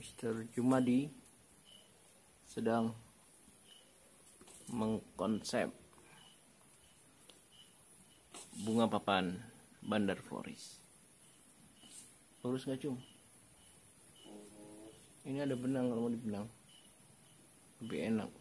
Mr. Jumadi sedang mengkonsep bunga papan bandar Floris. Lurus gak cum? Ini ada benang kalau mau dibenang. Lebih enak.